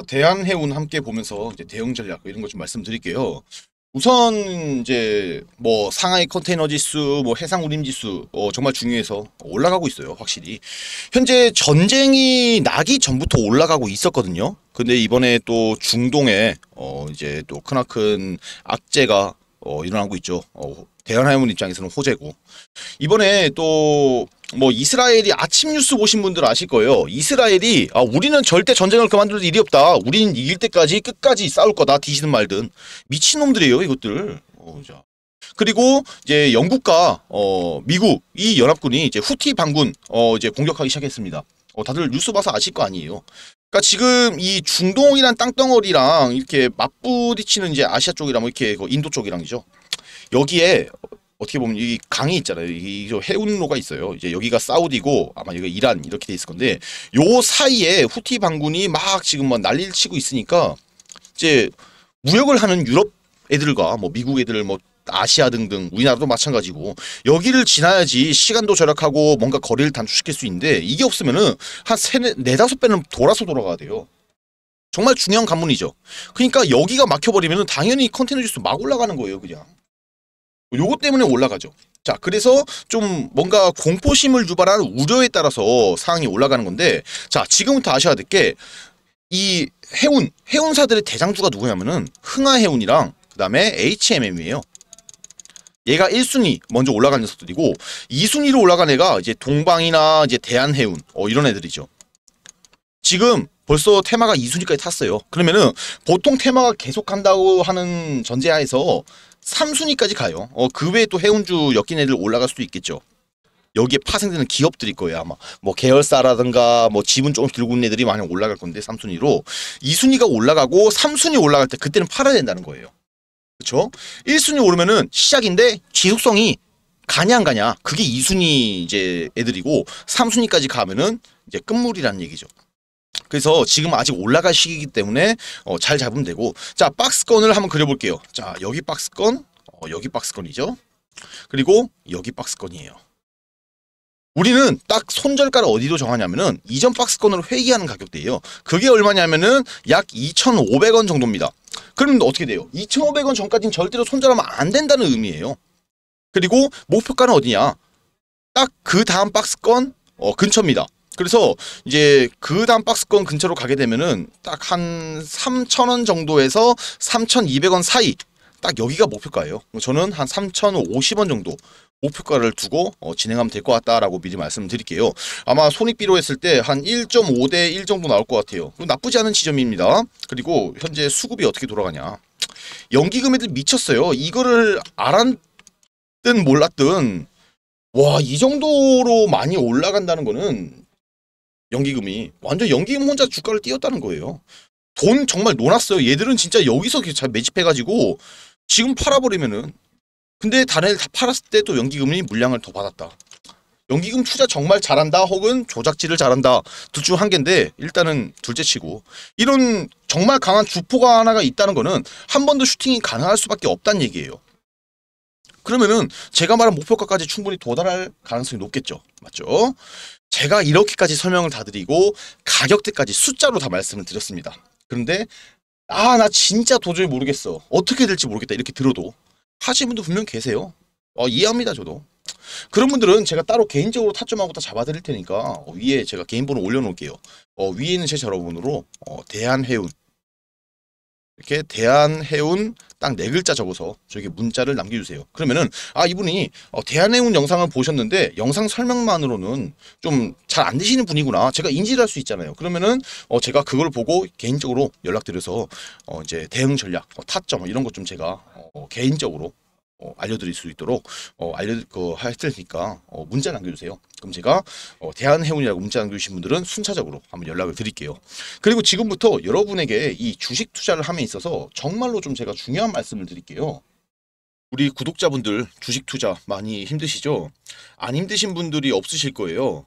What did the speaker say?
그 대한해운 함께 보면서 이제 대응 전략 이런 거 좀 말씀드릴게요. 우선 이제 뭐 상하이 컨테이너 지수, 뭐 해상 운임 지수 어 정말 중요해서 올라가고 있어요, 확실히. 현재 전쟁이 나기 전부터 올라가고 있었거든요. 근데 이번에 또 중동에 어 이제 또 크나큰 악재가 어 일어나고 있죠. 어, 대한해운 입장에서는 호재고 이번에 또뭐 이스라엘이 아침 뉴스 보신 분들 아실 거예요. 이스라엘이 아, 우리는 절대 전쟁을 그만둘 일이 없다. 우리는 이길 때까지 끝까지 싸울 거다. 뒤지든 말든 미친놈들이에요 이것들. 어, 자. 그리고 이제 영국과 어, 미국 이 연합군이 이제 후티 반군 어, 이제 공격하기 시작했습니다. 어, 다들 뉴스 봐서 아실 거 아니에요. 그러니까 지금 이 중동이란 땅덩어리랑 이렇게 맞부딪히는 이제 아시아 쪽이랑 뭐 이렇게 그 인도 쪽이랑이죠. 여기에 어떻게 보면 이 강이 있잖아요. 이 해운로가 있어요. 이제 여기가 사우디고 아마 여기가 이란 이렇게 돼 있을 건데 요 사이에 후티 반군이 막 지금 막 난리를 치고 있으니까 이제 무역을 하는 유럽 애들과 뭐 미국 애들 뭐 아시아 등등 우리나라도 마찬가지고 여기를 지나야지 시간도 절약하고 뭔가 거리를 단축시킬 수 있는데 이게 없으면은 한 세네 다섯 배는 돌아서 돌아가야 돼요. 정말 중요한 관문이죠. 그러니까 여기가 막혀버리면 당연히 컨테이너 주스 막 올라가는 거예요, 그냥. 요거 때문에 올라가죠. 자, 그래서 좀 뭔가 공포심을 유발한 우려에 따라서 상황이 올라가는 건데, 자, 지금부터 아셔야 될 게, 이 해운, 해운사들의 대장주가 누구냐면은 흥하해운이랑 그 다음에 HMM이에요. 얘가 1순위 먼저 올라간 녀석들이고 2순위로 올라간 애가 이제 동방이나 이제 대한해운 어, 이런 애들이죠. 지금 벌써 테마가 2순위까지 탔어요. 그러면은 보통 테마가 계속 간다고 하는 전제하에서 3순위까지 가요. 어, 그 외에 또 해운주 엮인 애들 올라갈 수도 있겠죠. 여기에 파생되는 기업들일 거예요 아마 뭐 계열사라든가 뭐 지분 조금씩 들고 있는 애들이 많이 올라갈 건데 3순위로 2순위가 올라가고 3순위 올라갈 때 그때는 팔아야 된다는 거예요 그렇죠 1순위 오르면은 시작인데 지속성이 가냐 안 가냐 그게 2순위 이제 애들이고 3순위까지 가면은 이제 끝물이라는 얘기죠 그래서 지금 아직 올라갈 시기이기 때문에 어, 잘 잡으면 되고 자 박스건을 한번 그려볼게요. 자 여기 박스건 어, 여기 박스건이죠. 그리고 여기 박스건이에요. 우리는 딱 손절가를 어디로 정하냐면은 이전 박스건으로 회귀하는 가격대예요. 그게 얼마냐면은 약 2,500원 정도입니다. 그러면 어떻게 돼요? 2,500원 전까지는 절대로 손절하면 안 된다는 의미예요. 그리고 목표가는 어디냐? 딱 그 다음 박스건 어, 근처입니다. 그래서 이제 그 다음 박스권 근처로 가게 되면은 딱 한 3,000원 정도에서 3,200원 사이 딱 여기가 목표가예요. 저는 한 3,050원 정도 목표가를 두고 어, 진행하면 될 것 같다라고 미리 말씀드릴게요. 아마 손익비로 했을 때 한 1.5 대 1 정도 나올 것 같아요. 나쁘지 않은 지점입니다. 그리고 현재 수급이 어떻게 돌아가냐. 연기금이들 미쳤어요. 이거를 알았든 몰랐든 와 이 정도로 많이 올라간다는 거는 연기금이 완전 연기금 혼자 주가를 띄웠다는 거예요. 돈 정말 놀았어요. 얘들은 진짜 여기서 잘 매집해가지고 지금 팔아버리면은 근데 다른 다 팔았을 때또 연기금이 물량을 더 받았다. 연기금 투자 정말 잘한다 혹은 조작질을 잘한다 둘 중 한 개인데 일단은 둘째치고 이런 정말 강한 주포가 하나가 있다는 거는 한번도 슈팅이 가능할 수밖에 없다는 얘기예요. 그러면은 제가 말한 목표가까지 충분히 도달할 가능성이 높겠죠. 맞죠? 제가 이렇게까지 설명을 다 드리고 가격대까지 숫자로 다 말씀을 드렸습니다. 그런데 아 나 진짜 도저히 모르겠어. 어떻게 될지 모르겠다 이렇게 들어도 하시는 분도 분명 계세요. 어, 이해합니다 저도. 그런 분들은 제가 따로 개인적으로 타점하고 다 잡아드릴 테니까 어, 위에 제가 개인 번호 올려놓을게요. 어, 위에 있는 제 전화번호로 어, 대한해운 이렇게 대한해운 딱 네 글자 적어서 저에게 문자를 남겨주세요. 그러면은 아 이분이 어, 대한해운 영상을 보셨는데 영상 설명만으로는 좀 잘 안 되시는 분이구나 제가 인지를 할 수 있잖아요. 그러면은 어, 제가 그걸 보고 개인적으로 연락드려서 어, 이제 대응 전략, 타점 뭐 이런 것 좀 제가 어, 개인적으로 어, 알려드릴 수 있도록 어, 알려 그였으니까 어, 문자 남겨주세요. 그럼 제가 어, 대한해운이라고 문자 남겨주신 분들은 순차적으로 한번 연락을 드릴게요. 그리고 지금부터 여러분에게 이 주식 투자를 함에 있어서 정말로 좀 제가 중요한 말씀을 드릴게요. 우리 구독자분들 주식 투자 많이 힘드시죠? 안 힘드신 분들이 없으실 거예요.